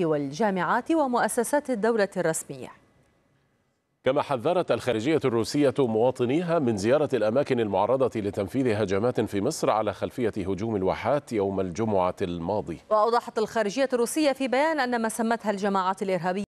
والجامعات ومؤسسات الدولة الرسمية كما حذرت الخارجية الروسية مواطنيها من زيارة الأماكن المعرضة لتنفيذ هجمات في مصر على خلفية هجوم الواحات يوم الجمعة الماضي وأوضحت الخارجية الروسية في بيان أن ما سمتها الجماعات الإرهابية